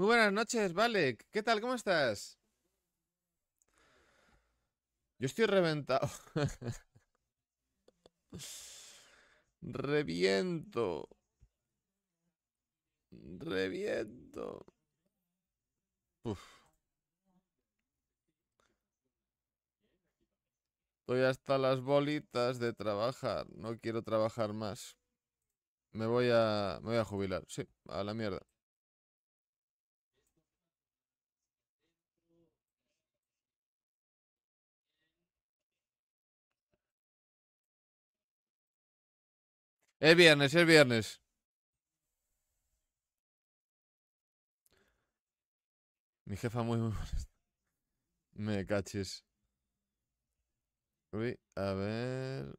Muy buenas noches, Vale. ¿Qué tal? ¿Cómo estás? Yo estoy reventado. Reviento. Reviento. Estoy hasta las bolitas de trabajar. No quiero trabajar más. Me voy a. Me voy a jubilar. Sí, a la mierda. Es viernes, es viernes. Mi jefa muy... Me caches. Uy, a ver...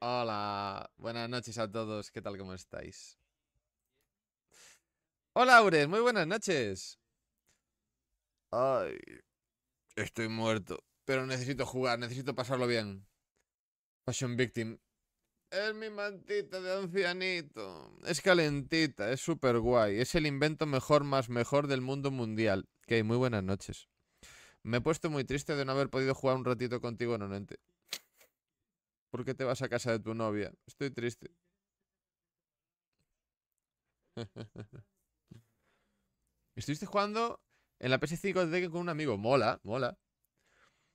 Hola, buenas noches a todos, ¿qué tal, cómo estáis? Hola, Aures, muy buenas noches. Ay, estoy muerto. Pero necesito jugar, necesito pasarlo bien. Passion Victim. Es mi mantita de ancianito. Es calentita, es súper guay. Es el invento mejor más mejor del mundo mundial. Ok, muy buenas noches. Me he puesto muy triste de no haber podido jugar un ratito contigo en ente. ¿Por qué te vas a casa de tu novia? Estoy triste. Estuviste jugando en la PS5 de con un amigo. Mola, mola.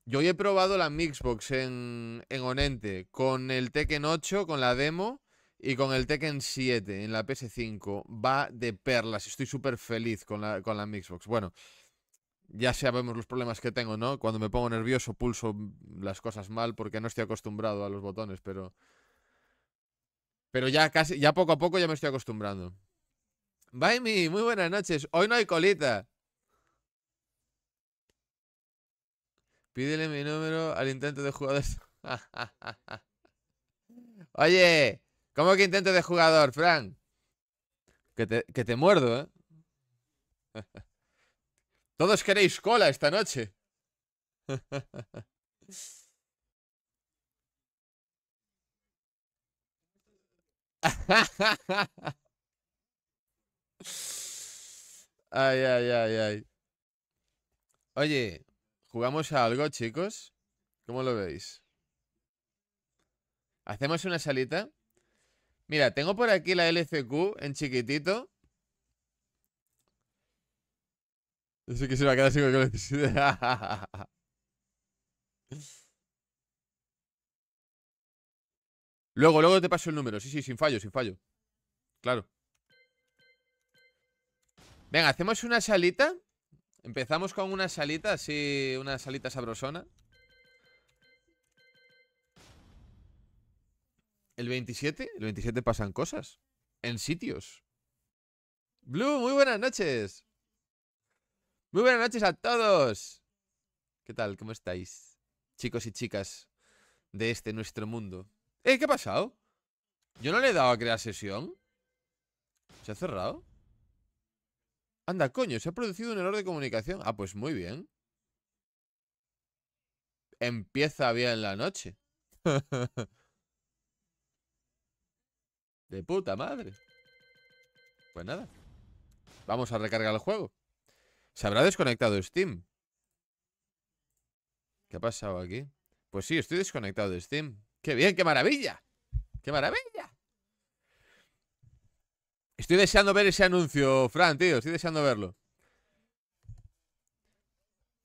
Yo he probado la Mixbox en, en Onente con el Tekken 8, con la demo y con el Tekken 7 en la PS5. Va de perlas. Estoy súper feliz con la, con la Mixbox. Bueno, ya sabemos los problemas que tengo, ¿no? Cuando me pongo nervioso pulso las cosas mal porque no estoy acostumbrado a los botones, pero. Pero ya casi, ya poco a poco ya me estoy acostumbrando. mi, muy buenas noches. Hoy no hay colita. Pídele mi número al intento de jugador. Oye, ¿cómo que intento de jugador, Frank? Que te, muerdo, ¿eh? Todos queréis cola esta noche. ay, ay, ay, ay. Oye, ¿Jugamos a algo, chicos? ¿Cómo lo veis? ¿Hacemos una salita? Mira, tengo por aquí la LCQ en chiquitito. que se va a quedar Luego, luego te paso el número. Sí, sí, sin fallo, sin fallo. Claro. Venga, hacemos una salita Empezamos con una salita así, una salita sabrosona. ¿El 27? El 27 pasan cosas. En sitios. Blue, muy buenas noches. Muy buenas noches a todos. ¿Qué tal? ¿Cómo estáis? Chicos y chicas de este nuestro mundo. ¡Eh! ¿Qué ha pasado? ¿Yo no le he dado a crear sesión? ¿Se ha cerrado? Anda, coño, se ha producido un error de comunicación. Ah, pues muy bien. Empieza bien la noche. de puta madre. Pues nada. Vamos a recargar el juego. Se habrá desconectado Steam. ¿Qué ha pasado aquí? Pues sí, estoy desconectado de Steam. ¡Qué bien, qué maravilla! ¡Qué maravilla! Estoy deseando ver ese anuncio, Fran, tío. Estoy deseando verlo.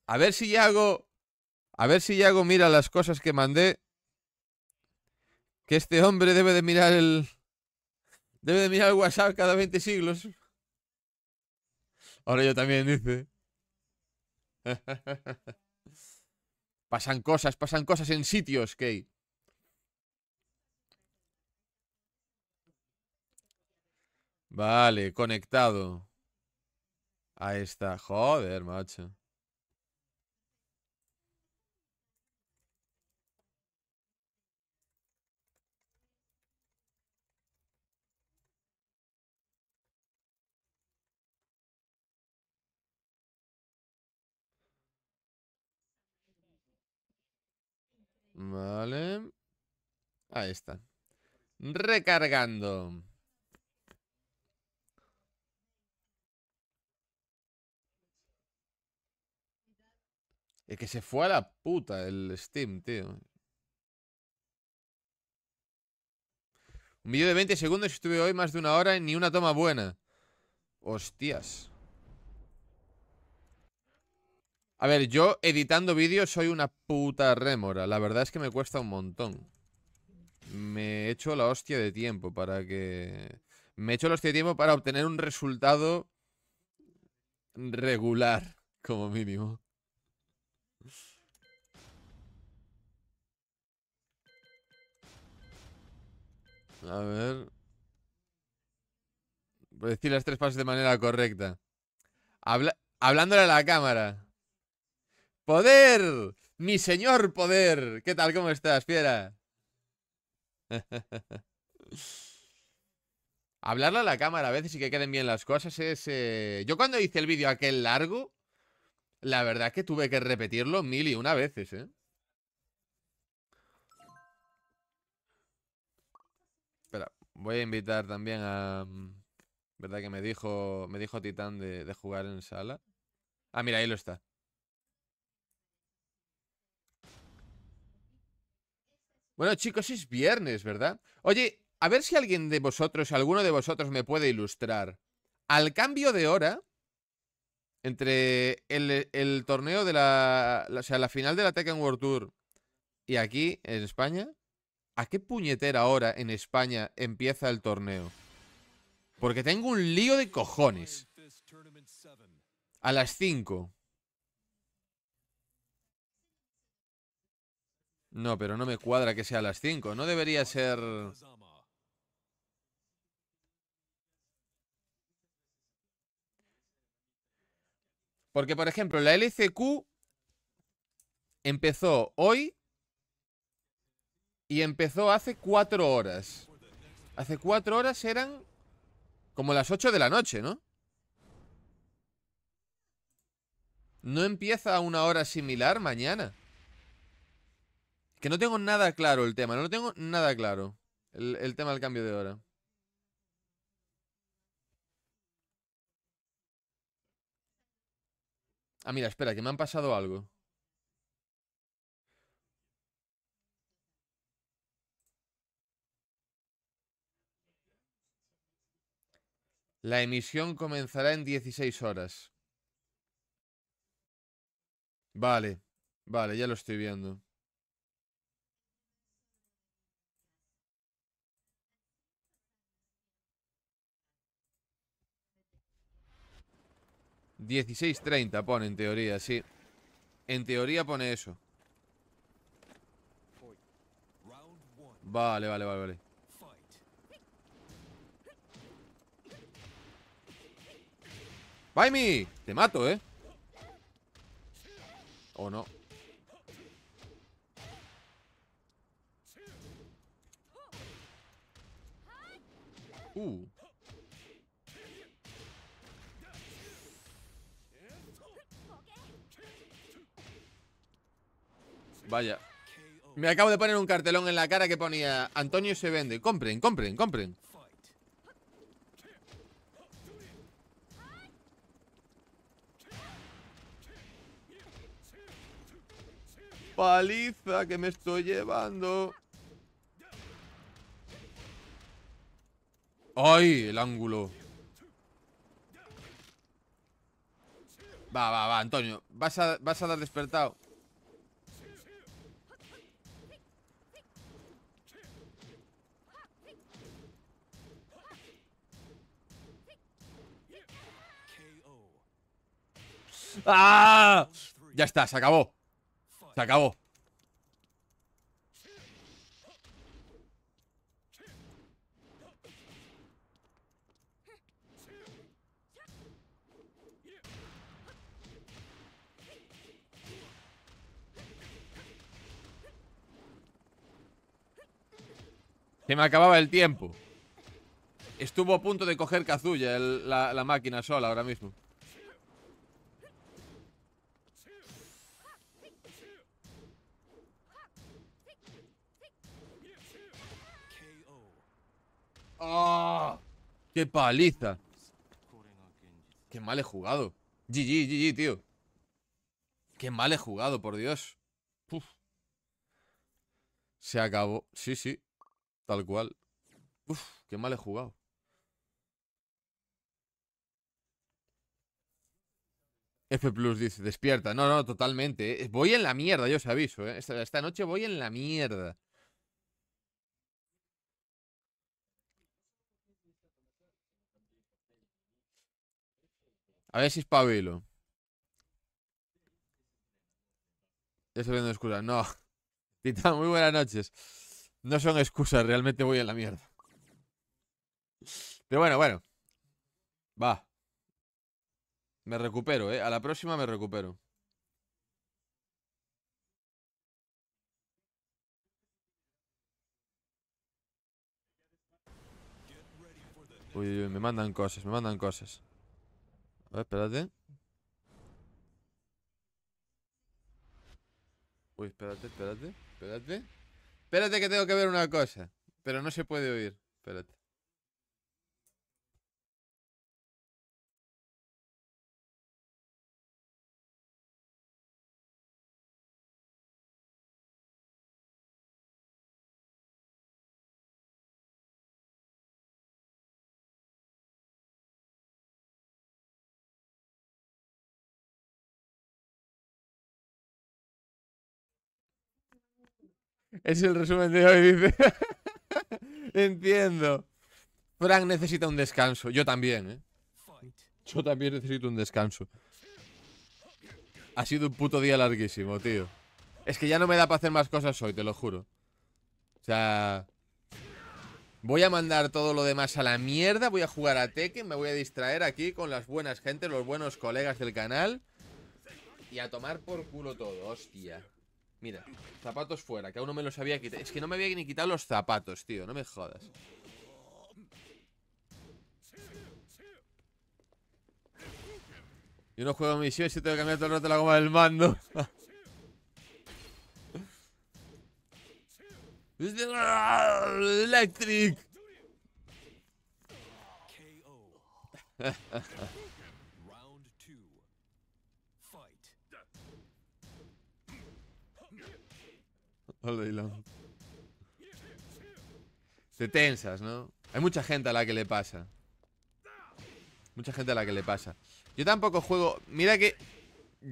A ver si hago, A ver si hago. mira las cosas que mandé. Que este hombre debe de mirar el. Debe de mirar el WhatsApp cada 20 siglos. Ahora yo también, dice. pasan cosas, pasan cosas en sitios, Key. Vale, conectado. a esta. Joder, macho. Vale. Ahí está. Recargando. Es que se fue a la puta el Steam, tío. Un vídeo de 20 segundos estuve hoy más de una hora y ni una toma buena. Hostias. A ver, yo editando vídeos soy una puta rémora. La verdad es que me cuesta un montón. Me he hecho la hostia de tiempo para que... Me he hecho la hostia de tiempo para obtener un resultado regular, como mínimo. A ver. Decir las tres pasos de manera correcta. hablándole a la cámara. ¡Poder! ¡Mi señor poder! ¿Qué tal? ¿Cómo estás, fiera? Hablarle a la cámara a veces y que queden bien las cosas es... Eh, yo cuando hice el vídeo aquel largo, la verdad es que tuve que repetirlo mil y una veces, ¿eh? Voy a invitar también a. ¿Verdad que me dijo. Me dijo Titán de, jugar en sala? Ah, mira, ahí lo está. Bueno, chicos, es viernes, ¿verdad? Oye, a ver si alguien de vosotros, alguno de vosotros me puede ilustrar. Al cambio de hora, entre el, torneo de la, la, O sea, la final de la Tekken World Tour y aquí, en España, ¿A qué puñetera hora en España empieza el torneo? Porque tengo un lío de cojones. A las 5. No, pero no me cuadra que sea a las 5. No debería ser... Porque, por ejemplo, la LCQ empezó hoy y empezó hace cuatro horas. Hace cuatro horas eran como las ocho de la noche, ¿no? No empieza a una hora similar mañana. Que no tengo nada claro el tema, no tengo nada claro. El, el tema del cambio de hora. Ah, mira, espera, que me han pasado algo. La emisión comenzará en 16 horas. Vale, vale, ya lo estoy viendo. Dieciséis treinta pone en teoría, sí. En teoría pone eso. Vale, vale, vale, vale. ¡Vaimi! Te mato, ¿eh? ¿O no? Uh. Vaya. Me acabo de poner un cartelón en la cara que ponía Antonio se vende. Compren, compren, compren. paliza que me estoy llevando. ¡Ay! El ángulo. Va, va, va, Antonio. Vas a, dar despertado. ¡Ah! Ya está, se acabó. Se acabó. Se me acababa el tiempo. Estuvo a punto de coger Kazuya la máquina sola ahora mismo. Ah, ¡Qué paliza! ¡Qué mal he jugado! GG, GG, tío. ¡Qué mal he jugado, por Dios! Uf. Se acabó. Sí, sí. Tal cual. Uf, qué mal he jugado. F Plus dice, despierta. No, no, totalmente. Eh. Voy en la mierda, yo os aviso. Eh. esta noche voy en la mierda. A ver si es Ya estoy viendo excusas. No. Titán, muy buenas noches. No son excusas, realmente voy a la mierda. Pero bueno, bueno. Va. Me recupero, ¿eh? A la próxima me recupero. uy, uy, me mandan cosas, me mandan cosas. A ver, espérate. Uy, espérate, espérate, espérate. Espérate que tengo que ver una cosa. Pero no se puede oír. Espérate. Es el resumen de hoy, dice. Entiendo. Frank necesita un descanso. Yo también, ¿eh? Yo también necesito un descanso. Ha sido un puto día larguísimo, tío. Es que ya no me da para hacer más cosas hoy, te lo juro. O sea... Voy a mandar todo lo demás a la mierda. Voy a jugar a Tekken. Me voy a distraer aquí con las buenas gentes, los buenos colegas del canal. Y a tomar por culo todo, hostia. Mira, zapatos fuera, que aún no me los había quitado. Es que no me había ni quitado los zapatos, tío, no me jodas. Yo no juego misiones y tengo que cambiar todo el rato la goma del mando. Electric. Te tensas, ¿no? Hay mucha gente a la que le pasa. Mucha gente a la que le pasa. Yo tampoco juego... Mira que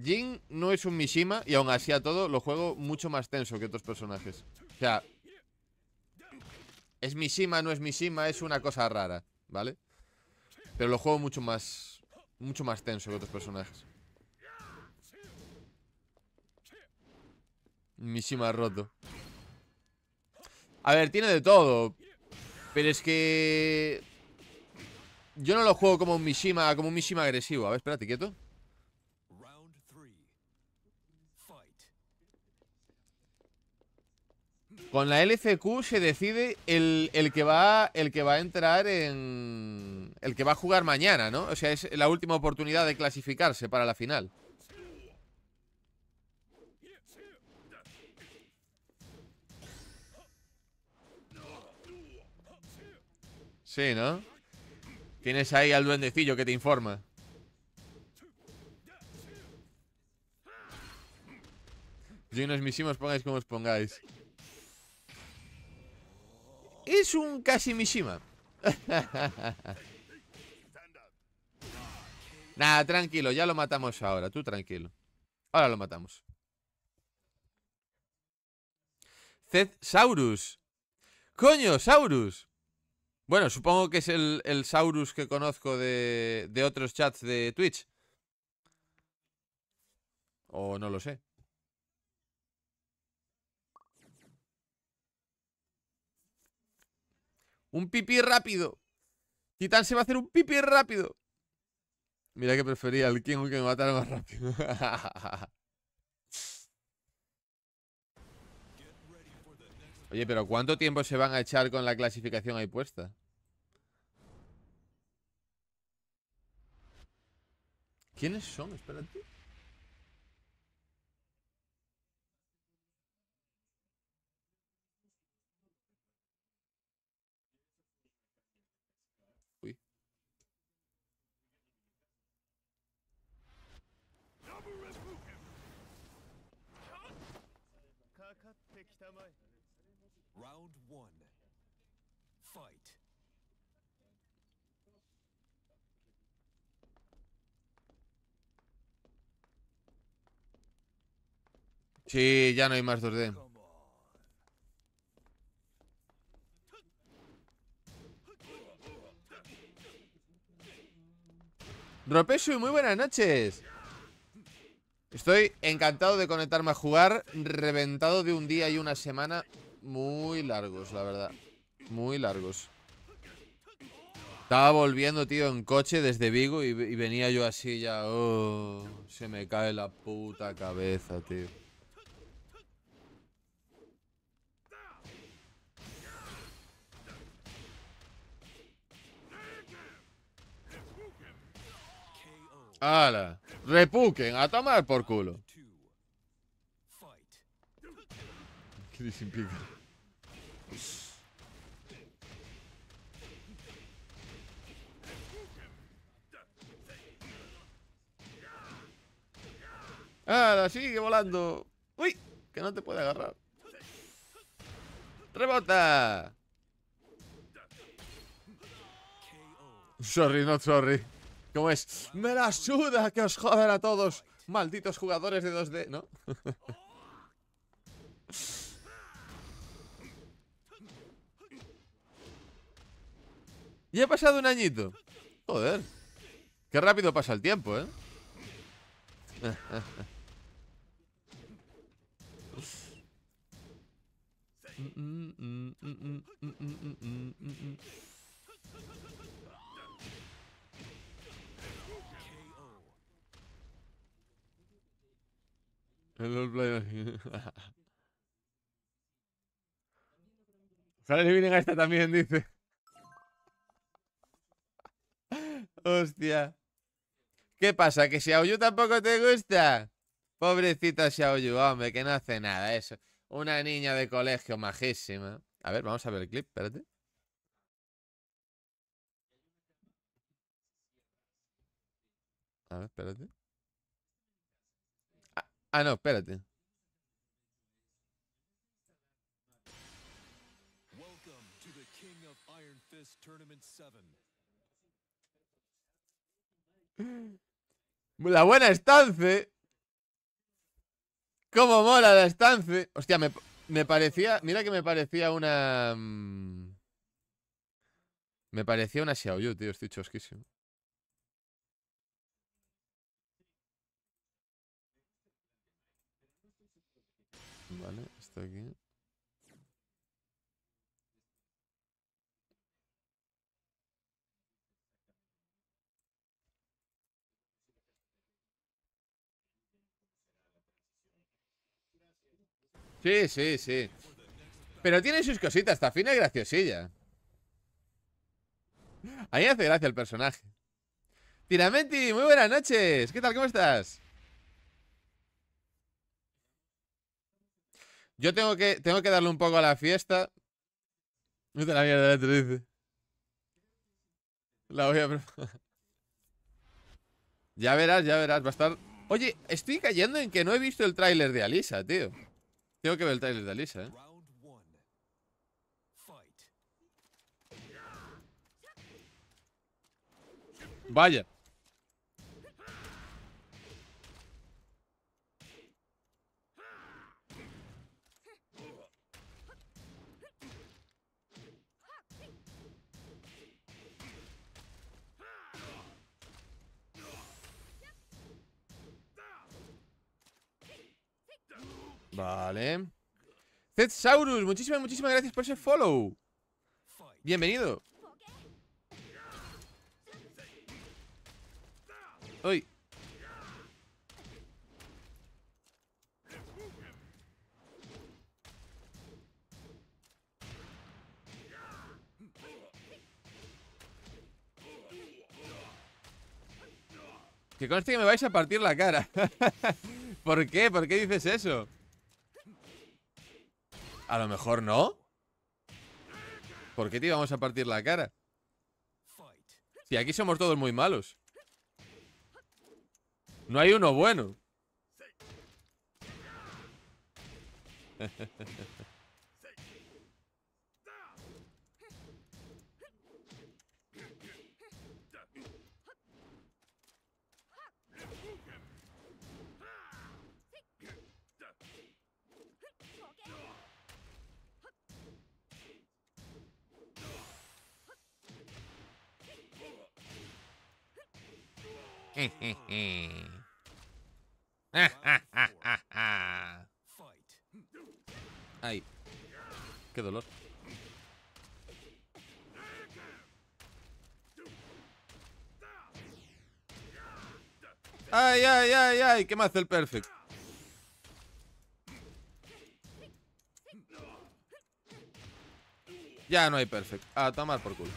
Jin no es un Mishima y aún así a todo lo juego mucho más tenso que otros personajes. O sea... Es Mishima, no es Mishima, es una cosa rara, ¿vale? Pero lo juego mucho más... Mucho más tenso que otros personajes. Mishima roto. A ver, tiene de todo. Pero es que... Yo no lo juego como un Mishima, como un Mishima agresivo. A ver, espérate, quieto. Con la LCQ se decide el, que va, el que va a entrar en... El que va a jugar mañana, ¿no? O sea, es la última oportunidad de clasificarse para la final. Sí, ¿no? Tienes ahí al duendecillo que te informa. Yo no os pongáis como os pongáis. Es un casi Mishima. Nada, tranquilo, ya lo matamos ahora. Tú tranquilo. Ahora lo matamos. Zed Saurus. Coño, Saurus. Bueno, supongo que es el, Saurus que conozco de, otros chats de Twitch. O no lo sé. Un pipí rápido. Titan se va a hacer un pipí rápido. Mira que prefería el King que me matara más rápido. Oye, pero ¿cuánto tiempo se van a echar con la clasificación ahí puesta? ¿Quiénes son? Espérate. Sí, ya no hay más 2D. y muy buenas noches. Estoy encantado de conectarme a jugar, reventado de un día y una semana muy largos, la verdad. Muy largos. Estaba volviendo, tío, en coche desde Vigo y, venía yo así ya... Oh, se me cae la puta cabeza, tío. Ala. Repuquen, a tomar por culo. ¿Qué disimplica? sigue volando. Uy, que no te puede agarrar. ¡Rebota! Sorry, no sorry. ¿Cómo es? ¡Me la suda que os jodan a todos! Malditos jugadores de 2D, ¿no? ya he pasado un añito. Joder. Qué rápido pasa el tiempo, ¿eh? Sale bien a esta también, dice. Hostia. ¿Qué pasa? ¿Que Xiaoyu tampoco te gusta? Pobrecita Xiaoyu, hombre, que no hace nada eso. Una niña de colegio majísima. A ver, vamos a ver el clip, espérate. A ver, espérate. Ah, no, espérate. La buena estance. Cómo mola la estance. Hostia, me, me parecía... Mira que me parecía una... Mm, me parecía una Xiaoyu, tío. Estoy chosquísimo. Sí, sí, sí. Pero tiene sus cositas, está fina y graciosilla. A hace gracia el personaje. Tiramenti, muy buenas noches. ¿Qué tal? ¿Cómo estás? Yo tengo que, tengo que darle un poco a la fiesta. No la mierda, dice. La voy a Ya verás, ya verás. Va a estar. Oye, estoy cayendo en que no he visto el tráiler de Alisa, tío. Tengo que ver el tráiler de Alisa, eh. Vaya. Vale. Saurus, muchísimas, muchísimas gracias por ese follow. Bienvenido. Uy. Que conste que me vais a partir la cara. ¿Por qué? ¿Por qué dices eso? A lo mejor no. ¿Por qué te íbamos a partir la cara? Si aquí somos todos muy malos. No hay uno bueno. Ay, qué dolor. Ay, ay, ay, ay, ¿qué me hace el perfect? Ya no hay perfect. A tomar por culo.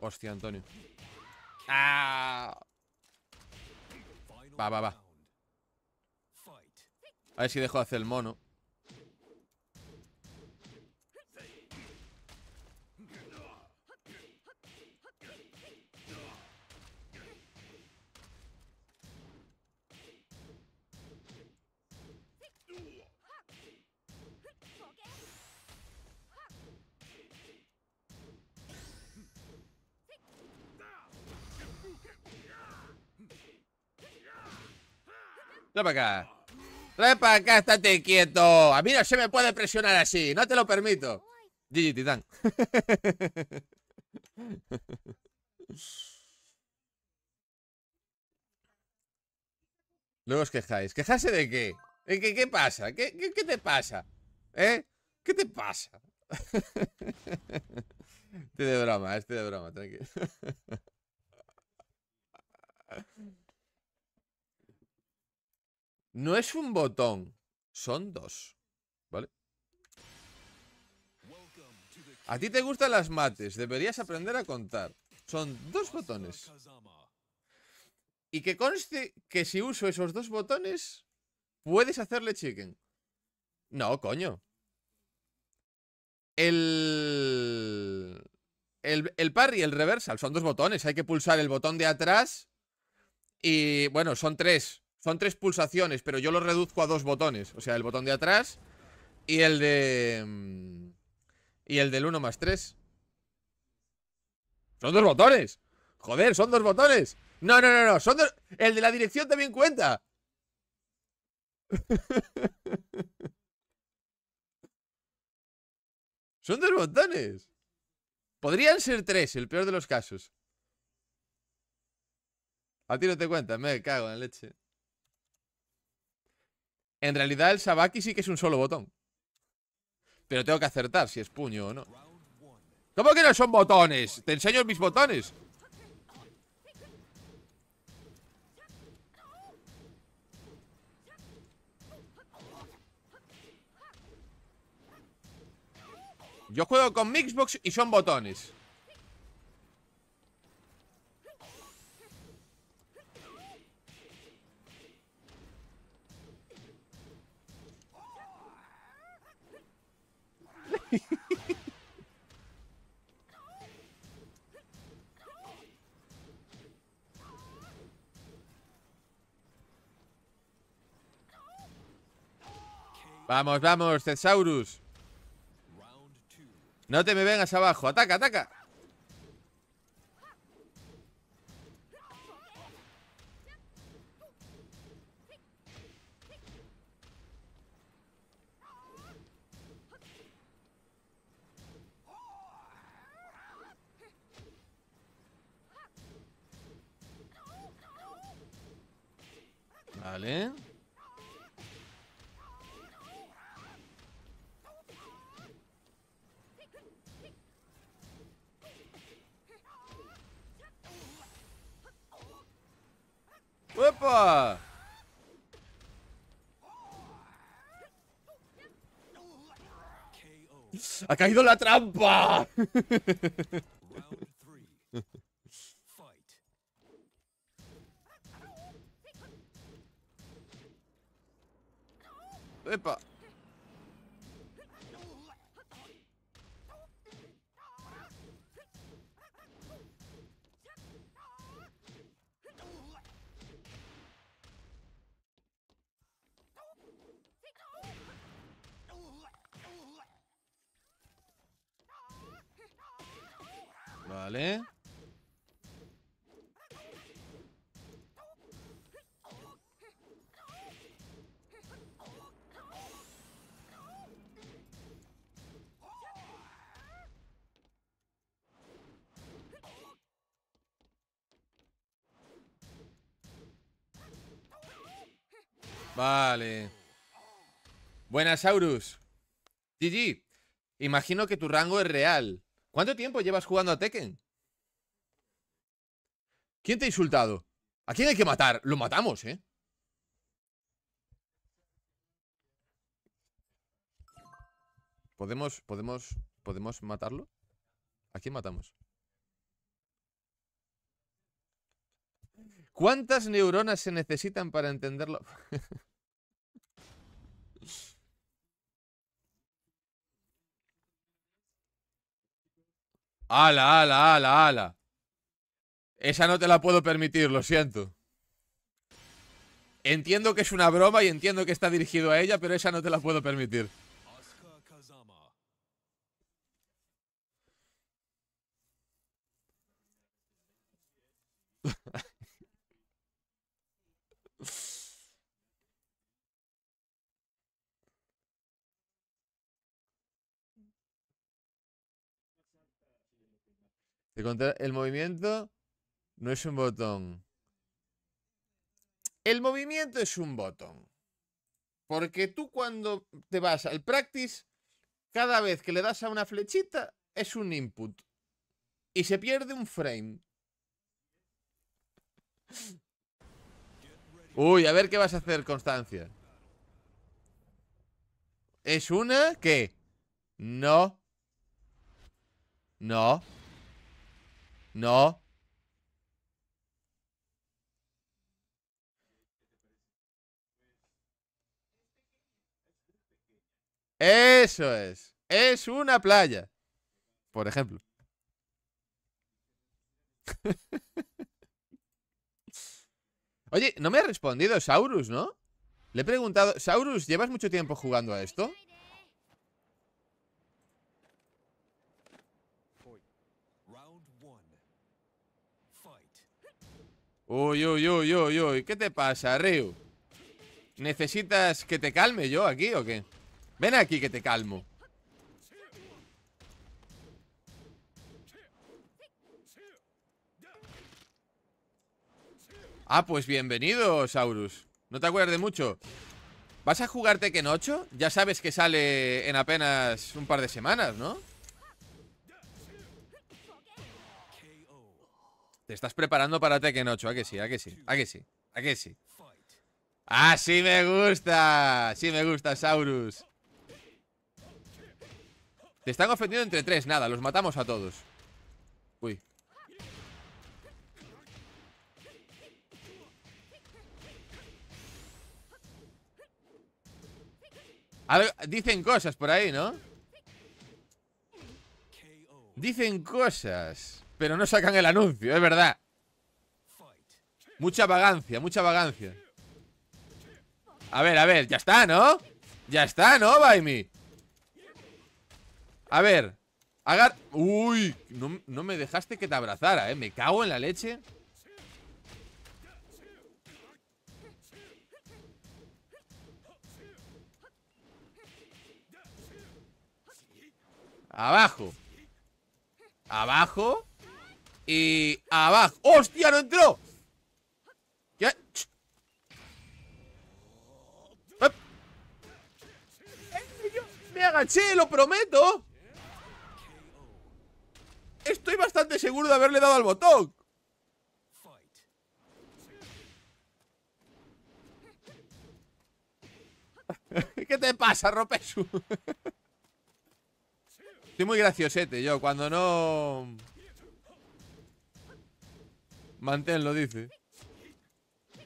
Hostia, Antonio. Ah. Va, va, va. A ver si dejo de hacer el mono. para acá. ¡Ven para acá, estate quieto. A mí no se me puede presionar así, no te lo permito. GG Titán. Luego os quejáis. ¿Quejarse de qué? ¿Qué, qué pasa? ¿Qué, ¿Qué, te pasa? ¿Eh? ¿Qué te pasa? estoy de broma, estoy de broma, tranquilo. No es un botón, son dos, ¿vale? A ti te gustan las mates, deberías aprender a contar. Son dos botones. Y que conste que si uso esos dos botones, puedes hacerle chicken. No, coño. El... El, el y el reversal son dos botones. Hay que pulsar el botón de atrás. Y bueno, son tres. Son tres pulsaciones, pero yo lo reduzco a dos botones. O sea, el botón de atrás y el de... Mm, y el del 1 más 3. Son dos botones. Joder, son dos botones. No, no, no, no. Son dos... El de la dirección también cuenta. son dos botones. Podrían ser tres, el peor de los casos. A ti no te cuentas, me cago en leche. En realidad el Sabaki sí que es un solo botón. Pero tengo que acertar si es puño o no. ¿Cómo que no son botones? Te enseño mis botones. Yo juego con Mixbox y son botones. Vamos, vamos, Thesaurus. No te me vengas abajo. Ataca, ataca. Vale. ¡Ha caído la trampa! Vale. Buenas, Aurus. GG. Imagino que tu rango es real. ¿Cuánto tiempo llevas jugando a Tekken? ¿Quién te ha insultado? ¿A quién hay que matar? Lo matamos, ¿eh? ¿Podemos, podemos, podemos matarlo? ¿A quién matamos? ¿Cuántas neuronas se necesitan para entenderlo? Ala, ala, ala, ala. Esa no te la puedo permitir, lo siento. Entiendo que es una broma y entiendo que está dirigido a ella, pero esa no te la puedo permitir. el movimiento no es un botón. El movimiento es un botón. Porque tú cuando te vas al practice, cada vez que le das a una flechita es un input. Y se pierde un frame. Uy, a ver qué vas a hacer, Constancia. ¿Es una? ¿Qué? No. No. No. Eso es. Es una playa. Por ejemplo. Oye, no me ha respondido Saurus, ¿no? Le he preguntado, Saurus, ¿llevas mucho tiempo jugando a esto? Uy, uy, uy, uy, uy. ¿Qué te pasa, Ryu? ¿Necesitas que te calme yo aquí o qué? Ven aquí que te calmo. Ah, pues bienvenido, Saurus. No te acuerdas mucho. ¿Vas a jugarte Tekken 8? Ya sabes que sale en apenas un par de semanas, ¿no? Te estás preparando para Tekken 8, ¿a que sí? ¿A que sí? ¿A que sí? ¿A que sí? ¡Ah, sí me gusta! ¡Sí me gusta, Saurus! Te están ofendiendo entre tres, nada, los matamos a todos Uy Dicen cosas por ahí, ¿no? Dicen cosas pero no sacan el anuncio, es verdad. Mucha vagancia, mucha vagancia. A ver, a ver, ya está, ¿no? Ya está, ¿no, Baimi? A ver, agar... Uy, no, no me dejaste que te abrazara, ¿eh? Me cago en la leche. Abajo. Abajo. Y abajo. ¡Hostia, no entró! ¿Qué? Me agaché, lo prometo. Estoy bastante seguro de haberle dado al botón. ¿Qué te pasa, Ropesu? Estoy muy graciosete yo, cuando no... Manténlo, dice.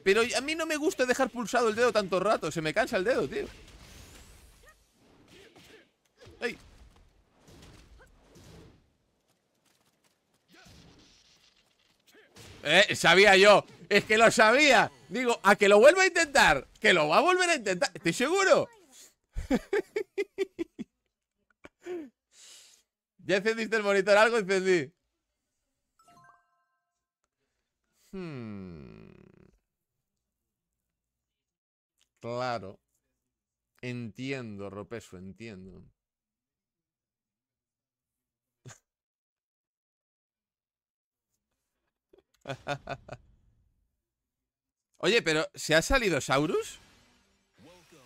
Pero a mí no me gusta dejar pulsado el dedo tanto rato. Se me cansa el dedo, tío. Eh, sabía yo. Es que lo sabía. Digo, a que lo vuelva a intentar. Que lo va a volver a intentar. Estoy seguro. ya encendiste el monitor, algo encendí. Hmm. Claro. Entiendo, Ropeso, entiendo. Oye, pero ¿se ha salido Saurus?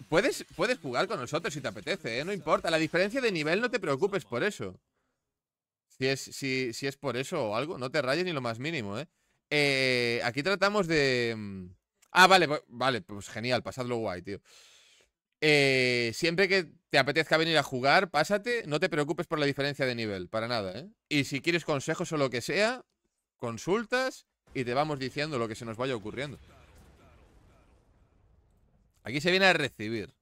Puedes, puedes jugar con nosotros si te apetece, ¿eh? No importa. La diferencia de nivel no te preocupes por eso. Si es, si, si es por eso o algo, no te rayes ni lo más mínimo, ¿eh? Eh, aquí tratamos de... Mm, ah, vale, vale, pues genial, pasadlo guay, tío. Eh, siempre que te apetezca venir a jugar, pásate, no te preocupes por la diferencia de nivel, para nada, ¿eh? Y si quieres consejos o lo que sea, consultas y te vamos diciendo lo que se nos vaya ocurriendo. Aquí se viene a recibir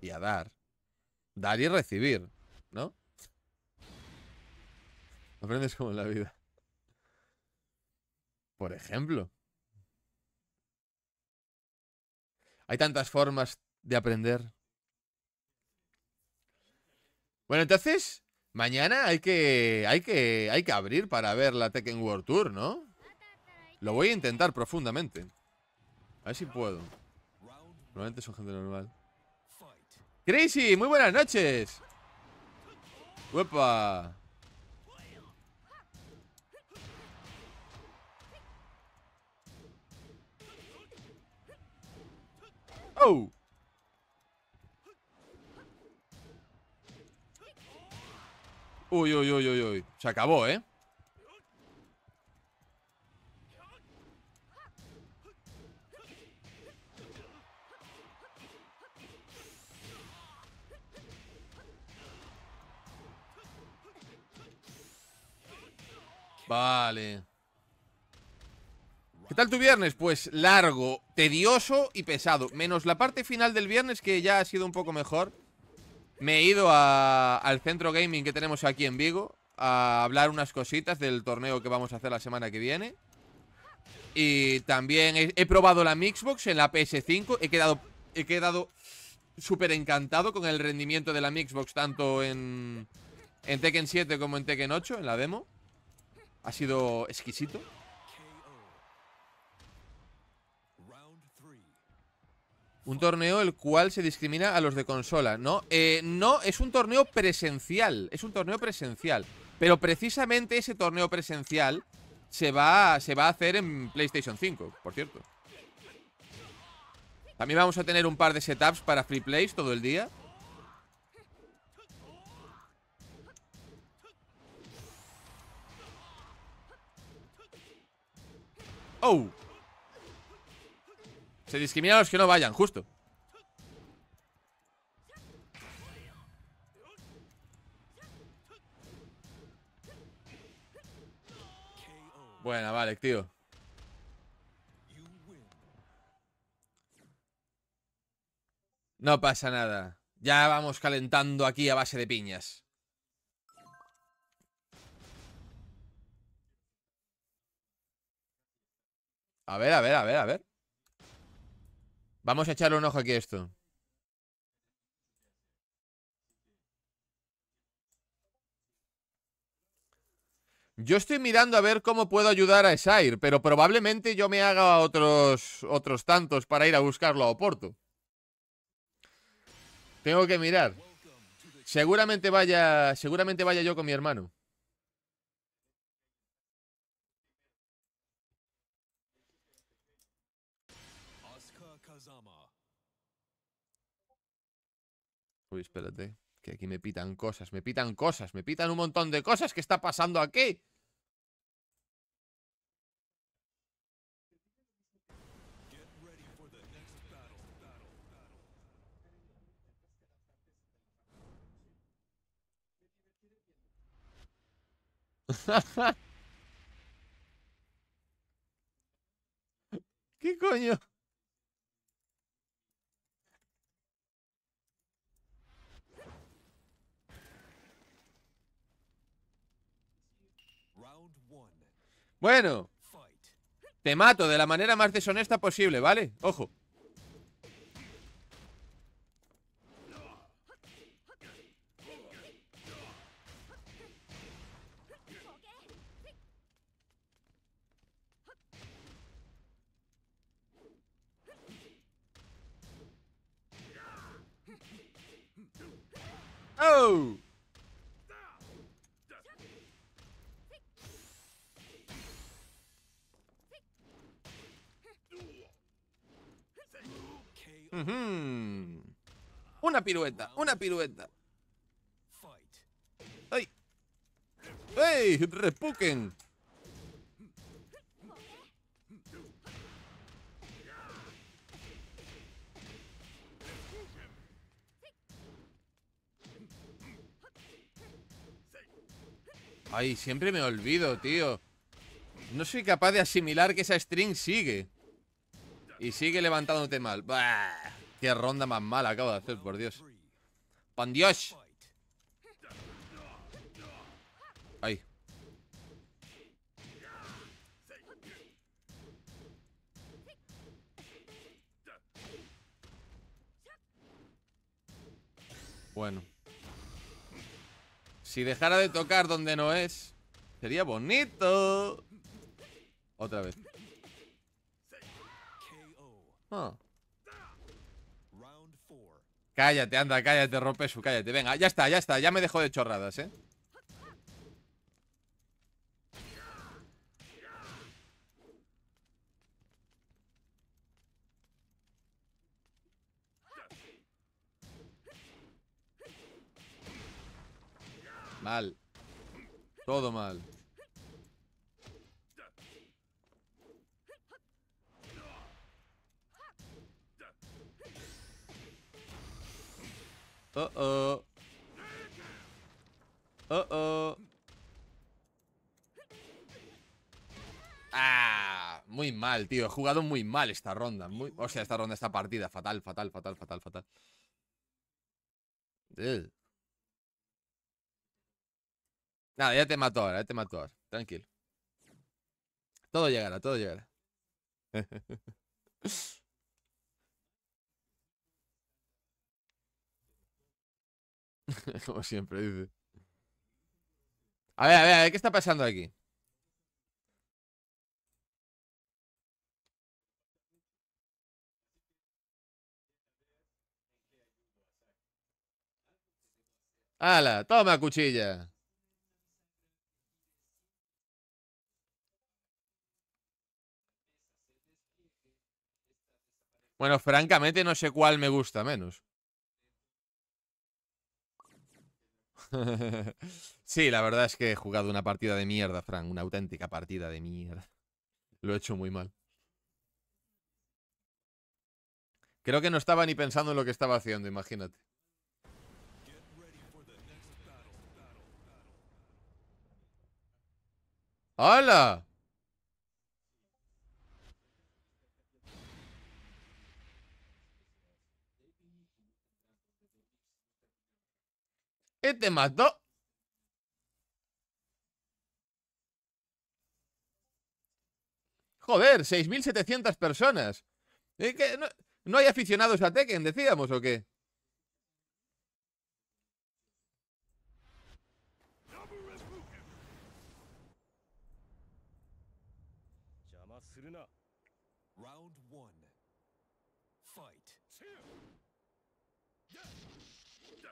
y a dar. Dar y recibir, ¿no? Aprendes como en la vida. Por ejemplo. Hay tantas formas de aprender. Bueno, entonces, mañana hay que, hay que, hay que abrir para ver la Tekken World Tour, ¿no? Lo voy a intentar profundamente. A ver si puedo. Normalmente son gente normal. Crazy, muy buenas noches. Uepa. Oh. Uy, uy, uy, uy, uy. Se acabó, ¿eh? Vale. ¿Qué tal tu viernes? Pues largo, tedioso y pesado. Menos la parte final del viernes que ya ha sido un poco mejor. Me he ido al centro gaming que tenemos aquí en Vigo a hablar unas cositas del torneo que vamos a hacer la semana que viene. Y también he, probado la Mixbox en la PS5. He quedado, he quedado súper encantado con el rendimiento de la Mixbox tanto en, en Tekken 7 como en Tekken 8, en la demo. Ha sido exquisito. Un torneo el cual se discrimina a los de consola, ¿no? Eh, no, es un torneo presencial, es un torneo presencial. Pero precisamente ese torneo presencial se va, se va a hacer en PlayStation 5, por cierto. También vamos a tener un par de setups para free plays todo el día. ¡Oh! Se discrimina a los que no vayan, justo. Buena, vale, tío. No pasa nada. Ya vamos calentando aquí a base de piñas. A ver, a ver, a ver, a ver. Vamos a echarle un ojo aquí a esto. Yo estoy mirando a ver cómo puedo ayudar a Esair, pero probablemente yo me haga otros, otros tantos para ir a buscarlo a Oporto. Tengo que mirar. Seguramente vaya, seguramente vaya yo con mi hermano. Uy, espérate. Que aquí me pitan cosas, me pitan cosas, me pitan un montón de cosas. ¿Qué está pasando aquí? ¿Qué coño? Bueno. Te mato de la manera más deshonesta posible, ¿vale? Ojo. Oh! Una pirueta, una pirueta. ¡Ay! ¡Ey! ¡Repuquen! Ay, siempre me olvido, tío. No soy capaz de asimilar que esa string sigue. Y sigue levantándote mal. Bah, qué ronda más mala acabo de hacer, por Dios. ¡Pan Dios! Ahí. Bueno. Si dejara de tocar donde no es, sería bonito. Otra vez. Ah. Cállate, anda, cállate, rompe su, cállate. Venga, ya está, ya está, ya me dejo de chorradas, ¿eh? Mal. Todo mal. oh. oh. oh, oh. Ah, muy mal, tío. He jugado muy mal esta ronda. O sea, esta ronda, esta partida. Fatal, fatal, fatal, fatal, fatal. Nada, ya te mato ahora, ya te mato ahora. Tranquilo. Todo llegará, todo llegará. Como siempre dice. A ver, a ver, a ver, ¿qué está pasando aquí? ¡Hala! ¡Toma, cuchilla! Bueno, francamente no sé cuál me gusta menos. sí, la verdad es que he jugado una partida de mierda, Frank. Una auténtica partida de mierda. Lo he hecho muy mal. Creo que no estaba ni pensando en lo que estaba haciendo, imagínate. ¡Hala! Este te mató. Joder, 6.700 personas. que no, hay aficionados a Tekken, decíamos, o qué?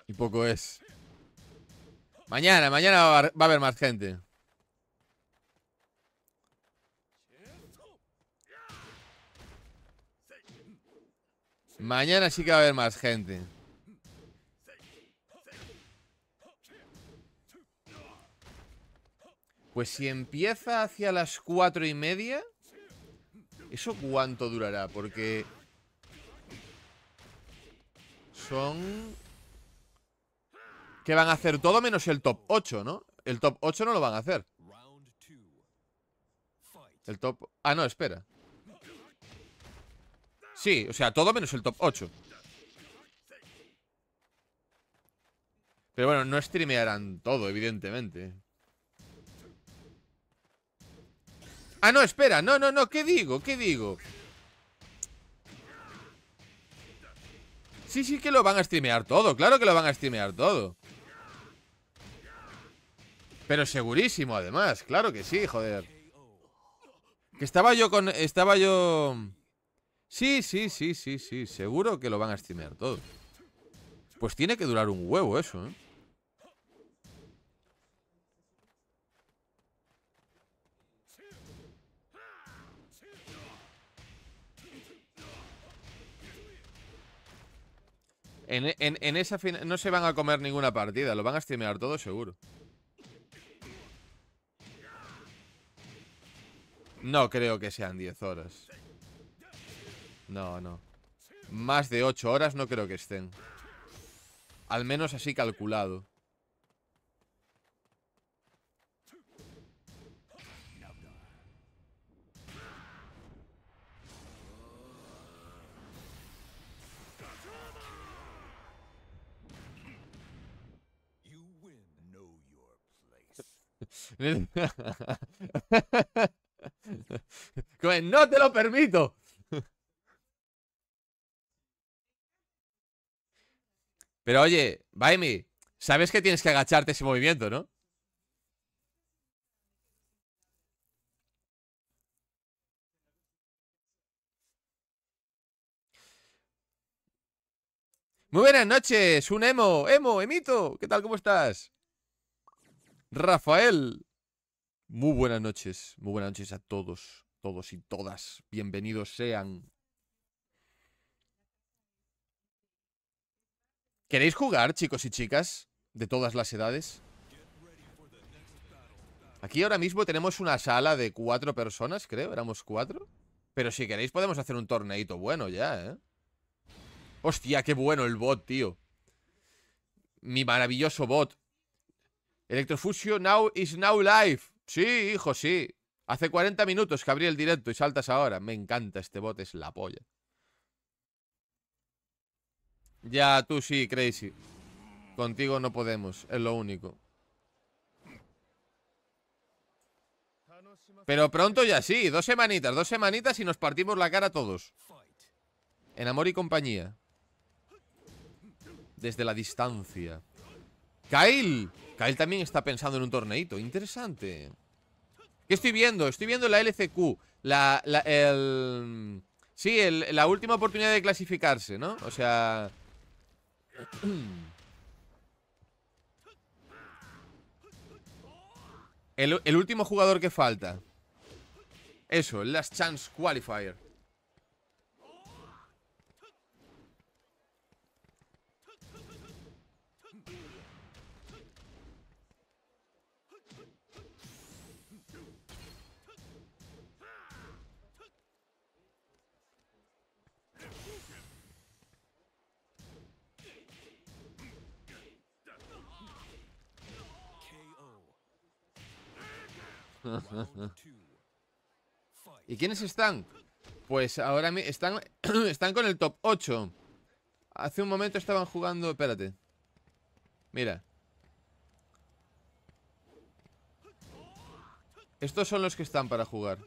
Y poco es. Mañana, mañana va a haber más gente. Mañana sí que va a haber más gente. Pues si empieza hacia las cuatro y media, ¿eso cuánto durará? Porque son que van a hacer todo menos el top 8, ¿no? El top 8 no lo van a hacer. El top... Ah, no, espera. Sí, o sea, todo menos el top 8. Pero bueno, no streamearán todo, evidentemente. Ah, no, espera. No, no, no. ¿Qué digo? ¿Qué digo? Sí, sí que lo van a streamear todo. Claro que lo van a streamear todo. Pero segurísimo, además. Claro que sí, joder. Que estaba yo con... Estaba yo... Sí, sí, sí, sí, sí. Seguro que lo van a streamear todo. Pues tiene que durar un huevo eso, ¿eh? En, esa final no se van a comer ninguna partida, lo van a streamear todo seguro. No creo que sean 10 horas. No, no. Más de 8 horas no creo que estén. Al menos así calculado. no te lo permito. Pero oye, Baimi, sabes que tienes que agacharte ese movimiento, ¿no? Muy buenas noches, un emo, emo, emito, ¿qué tal, cómo estás? Rafael, muy buenas noches, muy buenas noches a todos, todos y todas. Bienvenidos sean. ¿Queréis jugar, chicos y chicas? De todas las edades. Aquí ahora mismo tenemos una sala de cuatro personas, creo. Éramos cuatro. Pero si queréis podemos hacer un torneito bueno ya, ¿eh? Hostia, qué bueno el bot, tío. Mi maravilloso bot. Electrofusio now is now live. Sí, hijo, sí. Hace 40 minutos que abrí el directo y saltas ahora. Me encanta este bot, es la polla. Ya, tú sí, Crazy. Contigo no podemos, es lo único. Pero pronto ya sí, dos semanitas, dos semanitas y nos partimos la cara todos. En amor y compañía. Desde la distancia. ¡Kyle! Él también está pensando en un torneito. Interesante. ¿Qué estoy viendo? Estoy viendo la LCQ. La, el... Sí, la última oportunidad de clasificarse, ¿no? O sea... El, último jugador que falta. Eso, Last Chance Qualifier. ¿Y quiénes están? Pues ahora están, están con el top 8. Hace un momento estaban jugando... Espérate. Mira. Estos son los que están para jugar.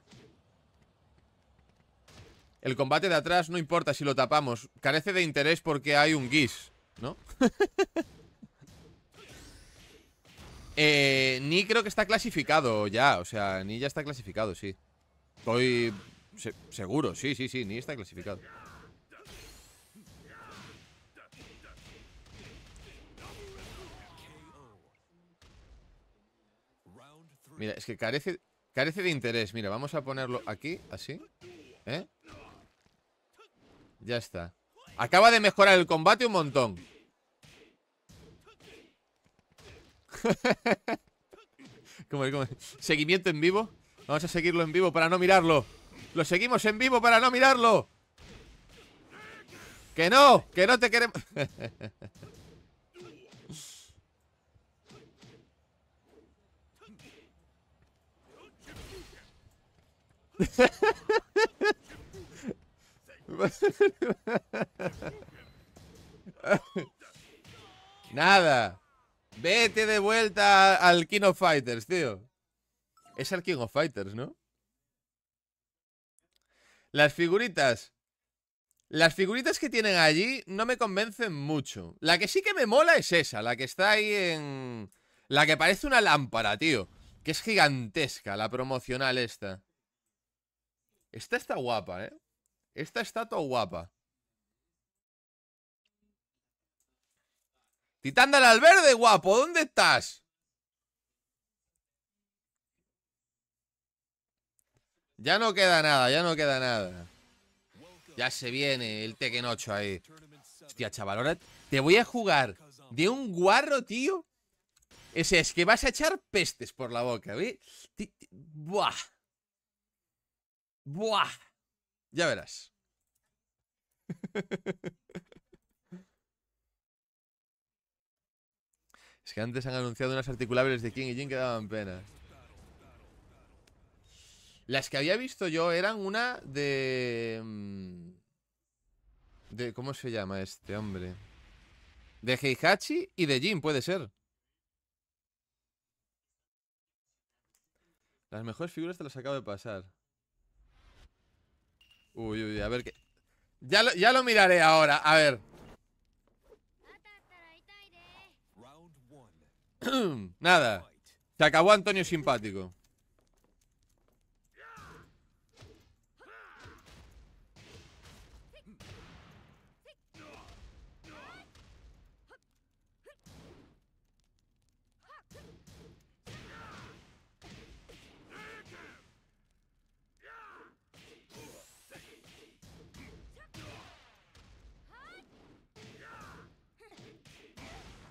El combate de atrás no importa si lo tapamos. Carece de interés porque hay un guis, ¿no? Eh, Ni creo que está clasificado ya, o sea, Ni ya está clasificado, sí. Estoy seguro, sí, sí, sí, Ni está clasificado. Mira, es que carece, carece de interés. Mira, vamos a ponerlo aquí, así. ¿eh? Ya está. Acaba de mejorar el combate un montón. como, seguimiento en vivo. Vamos a seguirlo en vivo para no mirarlo. Lo seguimos en vivo para no mirarlo. Que no, que no te queremos. Nada. Vete de vuelta al King of Fighters, tío. Es al King of Fighters, ¿no? Las figuritas. Las figuritas que tienen allí no me convencen mucho. La que sí que me mola es esa, la que está ahí en... La que parece una lámpara, tío. Que es gigantesca, la promocional esta. Esta está guapa, ¿eh? Esta está todo guapa. Titán al verde, guapo, ¿dónde estás? Ya no queda nada, ya no queda nada. Ya se viene el Tekken 8 ahí. Hostia, chaval, ahora te voy a jugar de un guarro, tío. Ese es que vas a echar pestes por la boca, ¿eh? Buah. Buah. Ya verás. que antes han anunciado unas articulables de King y Jin que daban pena. Las que había visto yo eran una de... Mm, de ¿Cómo se llama este hombre? De Heihachi y de Jin, puede ser. Las mejores figuras te las acabo de pasar. Uy, uy, a ver qué... Ya ya lo miraré ahora, a ver. Nada. Se acabó Antonio simpático.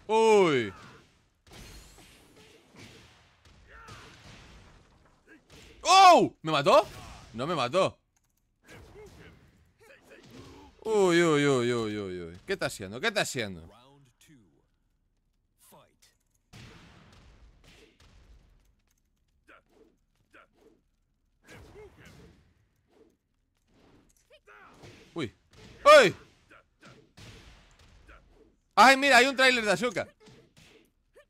Uy. ¡Oh! ¿Me mató? No me mató. Uy, uy, uy, uy, uy, uy. ¿Qué está haciendo? ¿Qué está haciendo? Uy. ¡Uy! ¡Ay, mira! Hay un tráiler de Azúcar.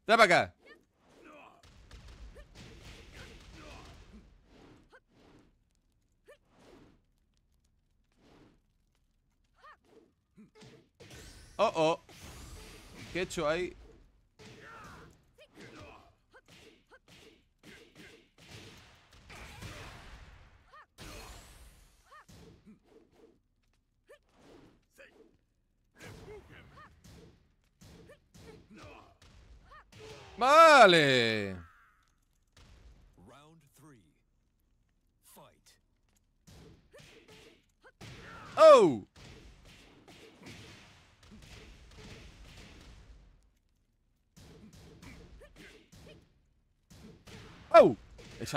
Trae para acá. Oh, oh. ¿Qué he hecho ahí?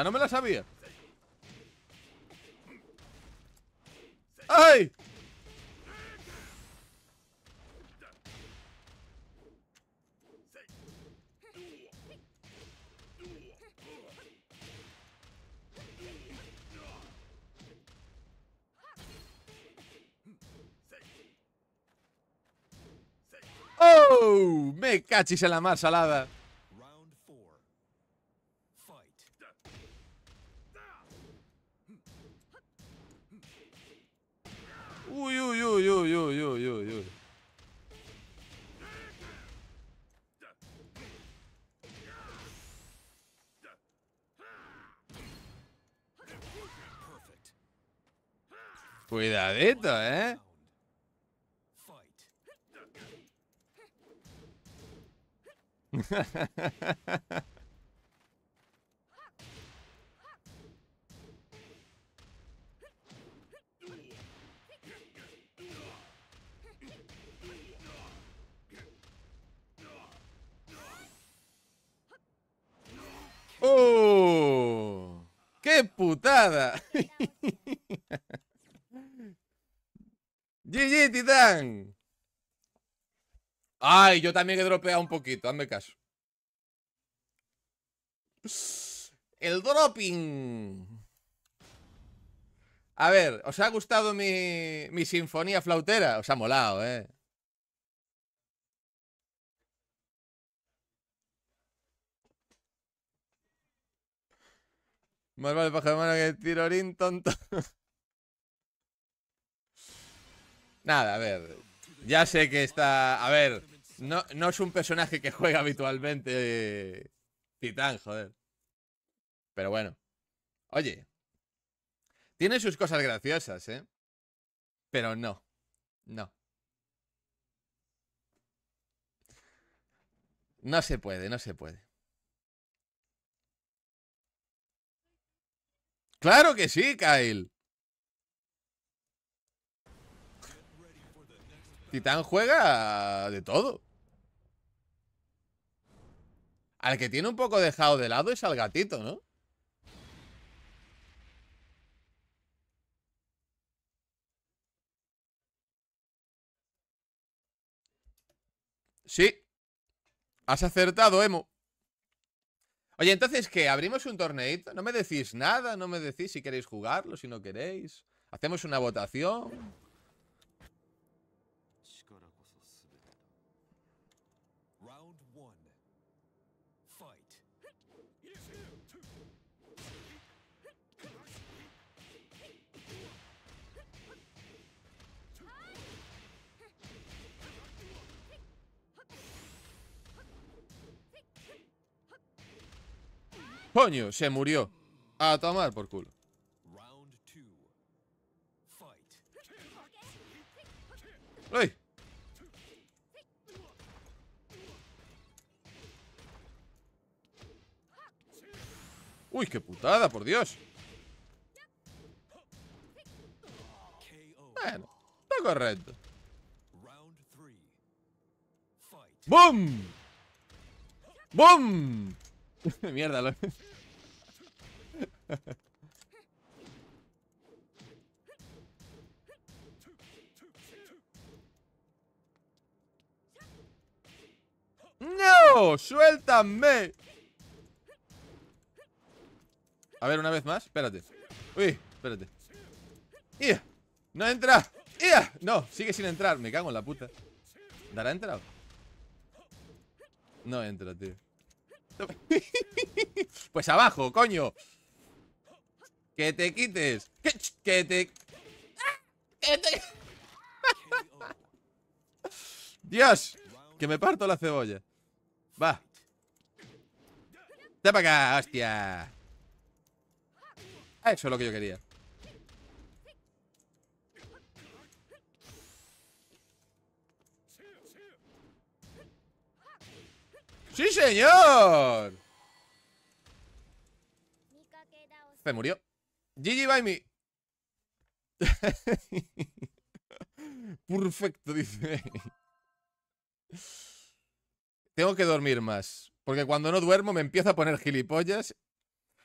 no me la sabía. ¡Ay! ¡Oh! Me cachis en la mar salada. ¿eh? ¡Oh! ¡Qué putada! GG, Titán. Ay, yo también he dropeado un poquito, hazme caso. El dropping. A ver, ¿os ha gustado mi, mi sinfonía flautera? Os ha molado, ¿eh? Más vale pájaro mano que tirorín, tonto. Nada, a ver. Ya sé que está. A ver, no, no es un personaje que juega habitualmente eh, Titán, joder. Pero bueno. Oye. Tiene sus cosas graciosas, ¿eh? Pero no. No. No se puede, no se puede. Claro que sí, Kyle. Titán juega de todo. Al que tiene un poco dejado de lado es al gatito, ¿no? Sí. Has acertado, Emo. Oye, entonces, ¿qué? ¿Abrimos un torneito? No me decís nada, no me decís si queréis jugarlo, si no queréis. Hacemos una votación. Coño, se murió. A tomar por culo. ¡Uy! Uy, qué putada, por Dios. Bueno, está correcto. ¡Boom! ¡Boom! Mierda, ¡No! ¡Suéltame! A ver, una vez más. Espérate. Uy, espérate. ¡Ia! ¡No entra! ¡Ia! No, sigue sin entrar. Me cago en la puta. ¿Dará entrado? No entra, tío. pues abajo, coño. Que te quites. Que, te... Dios, que me parto la cebolla. Va. Te para acá, hostia. Ah, eso es lo que yo quería. ¡Sí, señor! Se murió. GG by me. Perfecto, dice. Tengo que dormir más. Porque cuando no duermo me empiezo a poner gilipollas.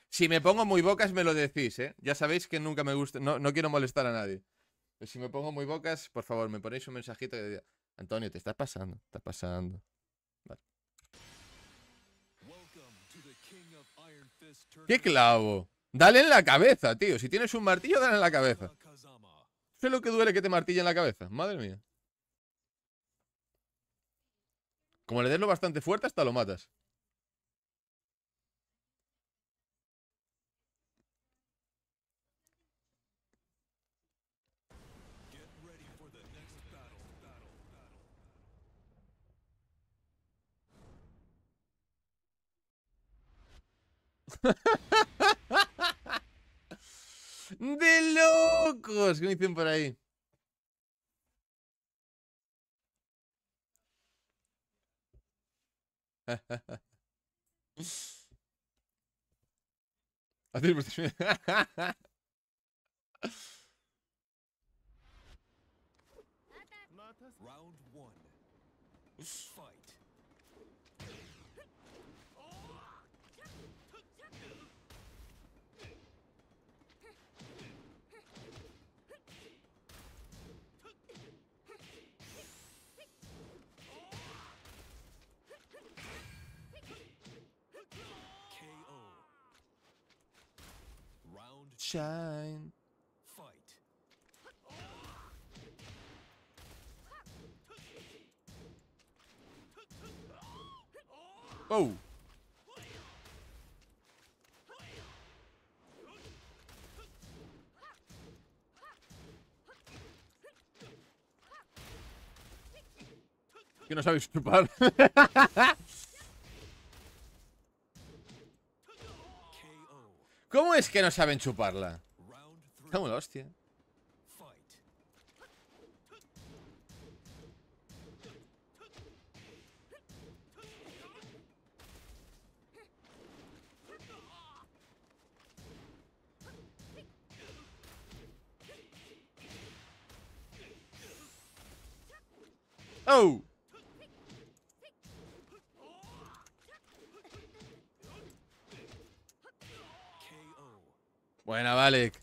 Si me pongo muy bocas, me lo decís, ¿eh? Ya sabéis que nunca me gusta. No, no quiero molestar a nadie. Pero si me pongo muy bocas, por favor, me ponéis un mensajito que diga: Antonio, te estás pasando, estás pasando. ¡Qué clavo! Dale en la cabeza, tío. Si tienes un martillo, dale en la cabeza. Sé lo que duele que te martille en la cabeza. Madre mía. Como le des lo bastante fuerte, hasta lo matas. ¡De locos! ¿Qué me dicen por ahí? shine. Fight. Oh. Que no sabéis chupar. ¿Cómo es que no saben chuparla? Estamos la hostia. Oh! Buena, Valek.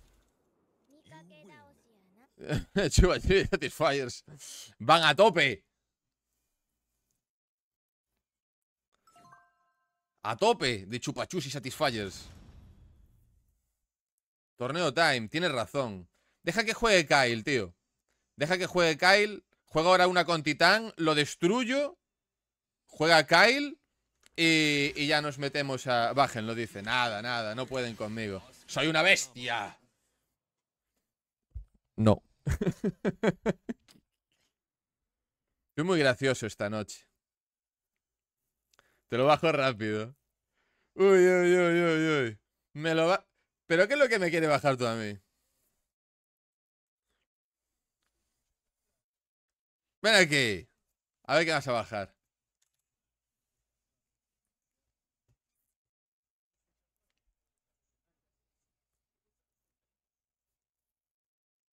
Satisfiers. Van a tope. A tope de chupachus y satisfiers. Torneo time, tienes razón. Deja que juegue Kyle, tío. Deja que juegue Kyle. Juega ahora una con Titán, lo destruyo. Juega Kyle. Y, y ya nos metemos a... Bajen, lo dice. Nada, nada, no pueden conmigo. Soy una bestia. No. Fui muy gracioso esta noche. Te lo bajo rápido. Uy, uy, uy, uy, uy. Me lo va... ¿Pero qué es lo que me quiere bajar tú a mí? Ven aquí. A ver qué vas a bajar.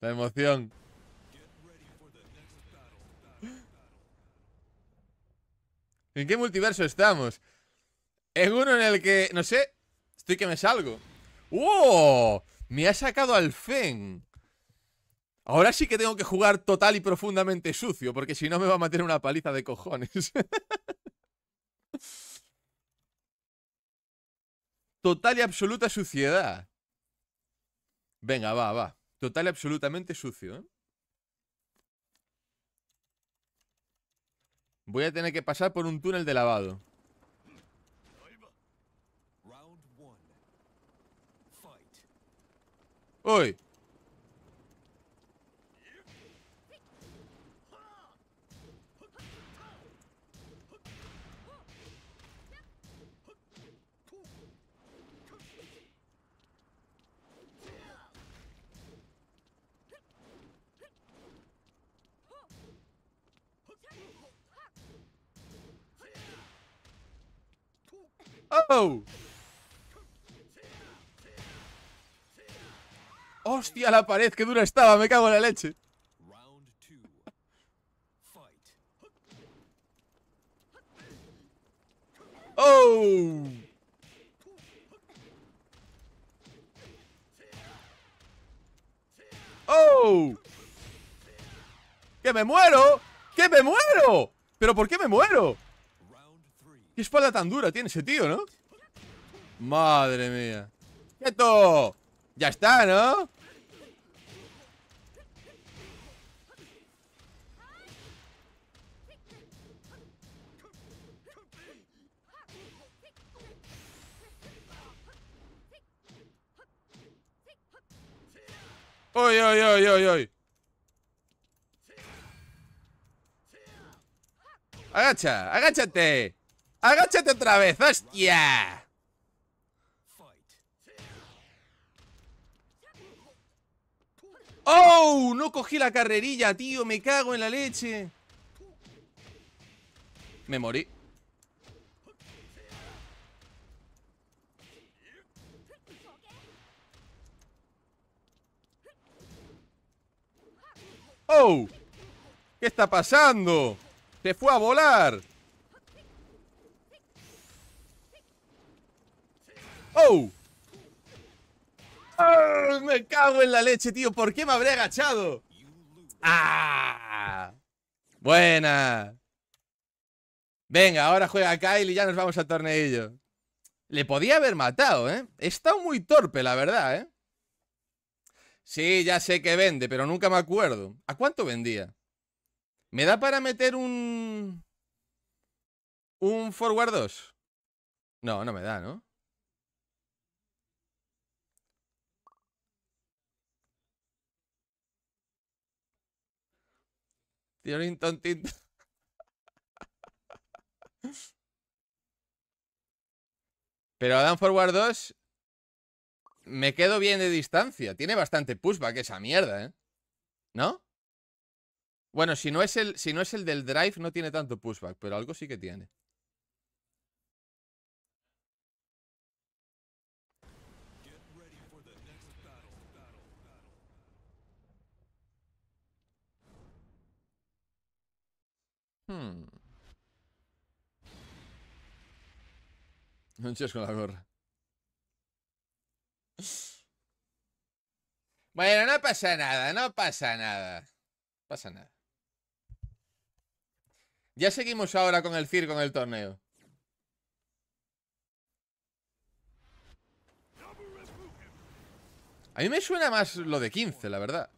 La emoción. ¿En qué multiverso estamos? Es uno en el que, no sé, estoy que me salgo. ¡Oh! Me ha sacado al Fen. Ahora sí que tengo que jugar total y profundamente sucio, porque si no me va a meter una paliza de cojones. total y absoluta suciedad. Venga, va, va. Total y absolutamente sucio, ¿eh? Voy a tener que pasar por un túnel de lavado. ¡Uy! ¡Oh! ¡Hostia, la pared! que dura estaba! ¡Me cago en la leche! ¡Oh! ¡Oh! ¡Que me muero! ¡Que me muero! ¿Pero por qué me muero? ¿Qué espalda tan dura tiene ese tío, no? Madre mía. ¡Quieto! Ya está, ¿no? ¡Uy, uy, uy, uy, uy! ¡Agacha! ¡Agáchate! Agáchate otra vez, hostia. ¡Oh! No cogí la carrerilla, tío. Me cago en la leche. Me morí. ¡Oh! ¿Qué está pasando? ¡Se fue a volar! ¡Oh! Ah, me cago en la leche, tío. ¿Por qué me habré agachado? ¡Ah! Buena. Venga, ahora juega Kyle y ya nos vamos al torneillo. Le podía haber matado, ¿eh? Está muy torpe, la verdad, ¿eh? Sí, ya sé que vende, pero nunca me acuerdo. ¿A cuánto vendía? ¿Me da para meter un... un forward 2? No, no me da, ¿no? un tontito. Pero Adam Forward 2 me quedo bien de distancia. Tiene bastante pushback esa mierda, ¿eh? ¿No? Bueno, si no es el, si no es el del drive, no tiene tanto pushback, pero algo sí que tiene. Hmm. no con la gorra. Bueno, no pasa nada, no pasa nada. Pasa nada. Ya seguimos ahora con el circo en el torneo. A mí me suena más lo de 15, la verdad.